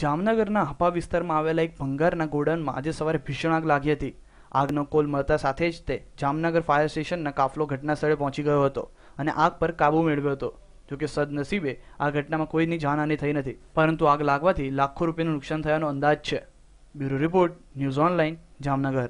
જામનગરના હપા વિસ્તારમાં આવેલા એક ભંગારના ગોડાઉનમાં આજે સવારે ભીષણ આગ લાગી હતી આગનો કોલ મળતા સાથે જ તે જામનગર ફાયર સ્ટેશનના કાફલો ઘટના સ્થળે પહોંચી ગયો હતો અને આગ પર કાબુ મેળવ્યો હતો જો કે સદનસીબે આ ઘટનામાં કોઈની જાનહાની થઈ નથી પરંતુ આગ લાગવાથી લાખો રૂપિયાનું નુકસાન થયાનો અંદાજ છે bureau report news online Jamnagar